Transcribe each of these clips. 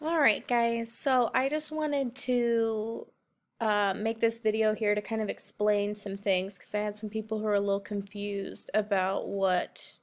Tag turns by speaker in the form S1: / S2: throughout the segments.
S1: All right, guys, so I just wanted to uh, make this video here to kind of explain some things because I had some people who are a little confused about what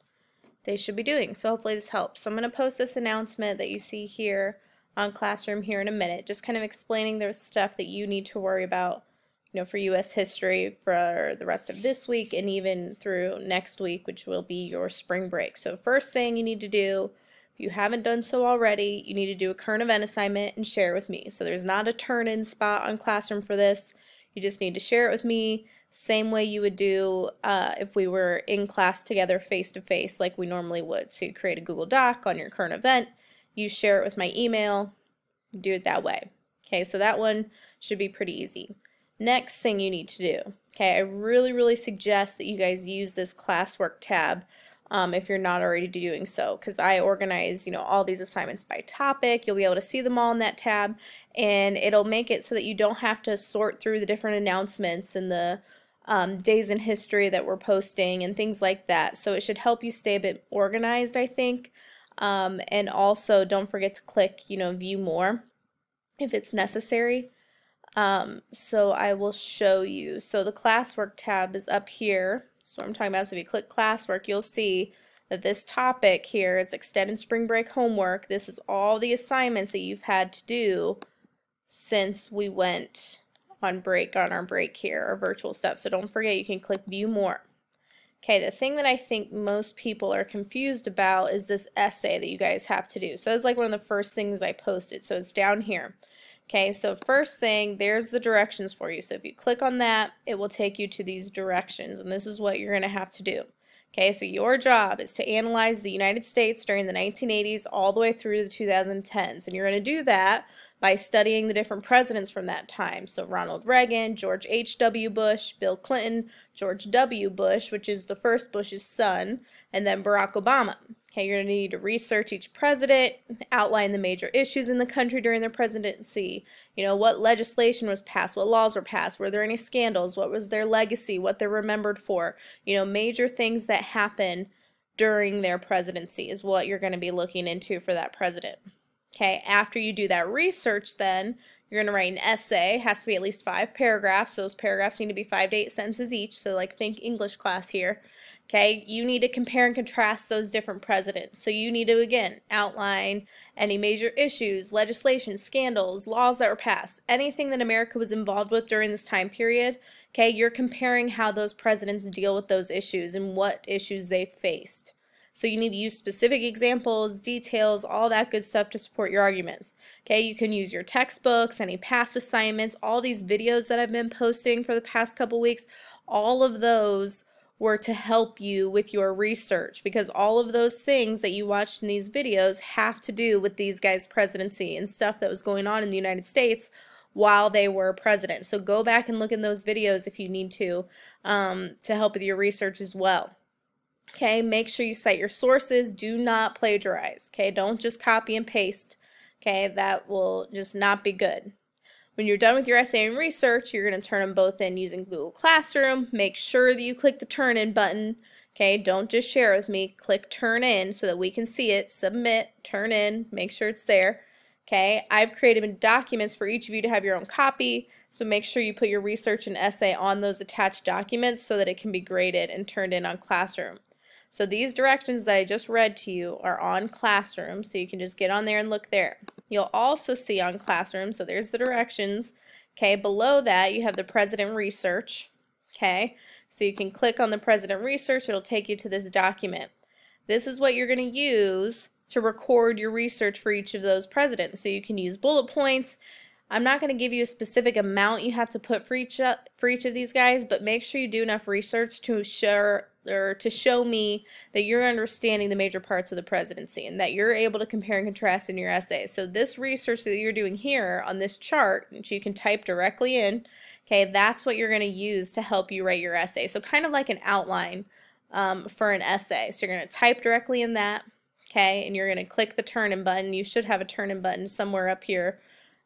S1: they should be doing. So hopefully this helps. So I'm going to post this announcement that you see here on Classroom here in a minute, just kind of explaining the stuff that you need to worry about, you know, for U.S. history for the rest of this week and even through next week, which will be your spring break. So first thing you need to do if you haven't done so already, you need to do a current event assignment and share with me. So there's not a turn-in spot on Classroom for this. You just need to share it with me, same way you would do uh, if we were in class together face-to-face -to -face like we normally would. So you create a Google Doc on your current event, you share it with my email, do it that way. Okay, so that one should be pretty easy. Next thing you need to do, okay, I really, really suggest that you guys use this classwork tab um, if you're not already doing so because I organize you know all these assignments by topic you'll be able to see them all in that tab and it'll make it so that you don't have to sort through the different announcements and the um, days in history that we're posting and things like that so it should help you stay a bit organized I think um, and also don't forget to click you know view more if it's necessary um, so I will show you so the classwork tab is up here that's what I'm talking about. So if you click classwork, you'll see that this topic here is extended spring break homework. This is all the assignments that you've had to do since we went on break on our break here, our virtual stuff. So don't forget you can click view more. Okay, the thing that I think most people are confused about is this essay that you guys have to do. So it's like one of the first things I posted. So it's down here. Okay, so first thing, there's the directions for you. So if you click on that, it will take you to these directions, and this is what you're going to have to do. Okay, so your job is to analyze the United States during the 1980s all the way through the 2010s. And you're going to do that by studying the different presidents from that time. So Ronald Reagan, George H.W. Bush, Bill Clinton, George W. Bush, which is the first Bush's son, and then Barack Obama. Okay, you're going to need to research each president, outline the major issues in the country during their presidency. You know, what legislation was passed, what laws were passed, were there any scandals, what was their legacy, what they're remembered for. You know, major things that happen during their presidency is what you're going to be looking into for that president. Okay, after you do that research, then you're going to write an essay, has to be at least five paragraphs. Those paragraphs need to be five to eight sentences each. So, like, think English class here. Okay, you need to compare and contrast those different presidents. So, you need to, again, outline any major issues, legislation, scandals, laws that were passed, anything that America was involved with during this time period. Okay, you're comparing how those presidents deal with those issues and what issues they faced. So you need to use specific examples, details, all that good stuff to support your arguments. Okay, you can use your textbooks, any past assignments, all these videos that I've been posting for the past couple weeks, all of those were to help you with your research because all of those things that you watched in these videos have to do with these guys' presidency and stuff that was going on in the United States while they were president. So go back and look in those videos if you need to um, to help with your research as well. Okay, make sure you cite your sources. Do not plagiarize. Okay, don't just copy and paste. Okay, that will just not be good. When you're done with your essay and research, you're going to turn them both in using Google Classroom. Make sure that you click the turn in button. Okay, don't just share with me. Click turn in so that we can see it. Submit, turn in, make sure it's there. Okay, I've created documents for each of you to have your own copy. So make sure you put your research and essay on those attached documents so that it can be graded and turned in on Classroom. So these directions that I just read to you are on Classroom, so you can just get on there and look there. You'll also see on Classroom, so there's the directions. Okay, below that you have the President Research. Okay, so you can click on the President Research, it'll take you to this document. This is what you're going to use to record your research for each of those presidents. So you can use bullet points, I'm not going to give you a specific amount you have to put for each uh, for each of these guys, but make sure you do enough research to ensure or to show me that you're understanding the major parts of the presidency and that you're able to compare and contrast in your essay. So this research that you're doing here on this chart, which you can type directly in, okay, that's what you're going to use to help you write your essay. So kind of like an outline um, for an essay. So you're going to type directly in that, okay, and you're going to click the turn in button. You should have a turn in button somewhere up here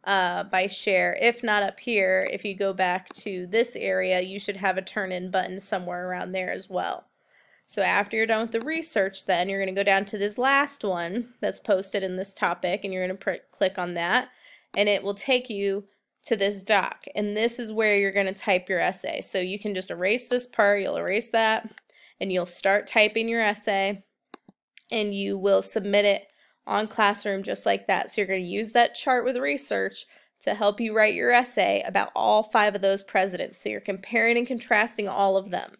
S1: uh, by share. If not up here, if you go back to this area, you should have a turn in button somewhere around there as well. So after you're done with the research then, you're going to go down to this last one that's posted in this topic and you're going to click on that and it will take you to this doc. And this is where you're going to type your essay. So you can just erase this part, you'll erase that, and you'll start typing your essay and you will submit it on Classroom just like that. So you're going to use that chart with research to help you write your essay about all five of those presidents. So you're comparing and contrasting all of them.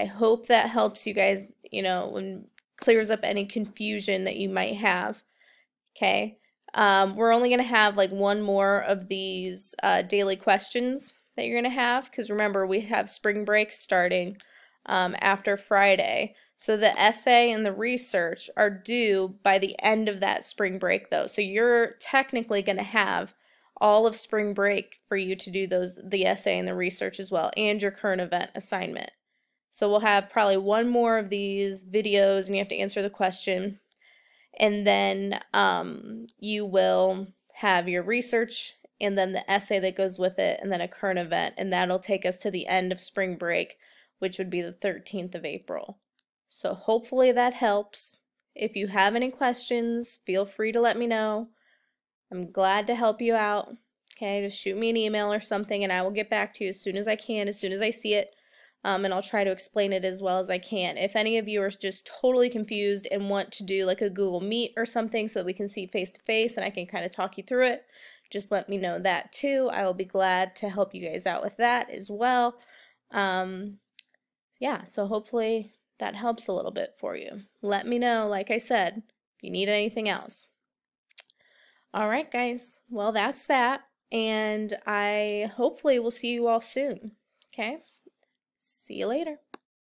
S1: I hope that helps you guys, you know, and clears up any confusion that you might have. Okay. Um, we're only going to have like one more of these uh, daily questions that you're going to have because remember, we have spring break starting um, after Friday. So the essay and the research are due by the end of that spring break, though. So you're technically going to have all of spring break for you to do those the essay and the research as well and your current event assignment so we'll have probably one more of these videos and you have to answer the question. And then um, you will have your research and then the essay that goes with it and then a current event. And that'll take us to the end of spring break, which would be the 13th of April. So hopefully that helps. If you have any questions, feel free to let me know. I'm glad to help you out. Okay, just shoot me an email or something and I will get back to you as soon as I can, as soon as I see it um, and I'll try to explain it as well as I can. If any of you are just totally confused and want to do like a Google Meet or something so that we can see face to face and I can kind of talk you through it, just let me know that too. I will be glad to help you guys out with that as well. Um, yeah, so hopefully that helps a little bit for you. Let me know, like I said, if you need anything else. All right, guys. Well, that's that. And I hopefully will see you all soon. Okay? See you later.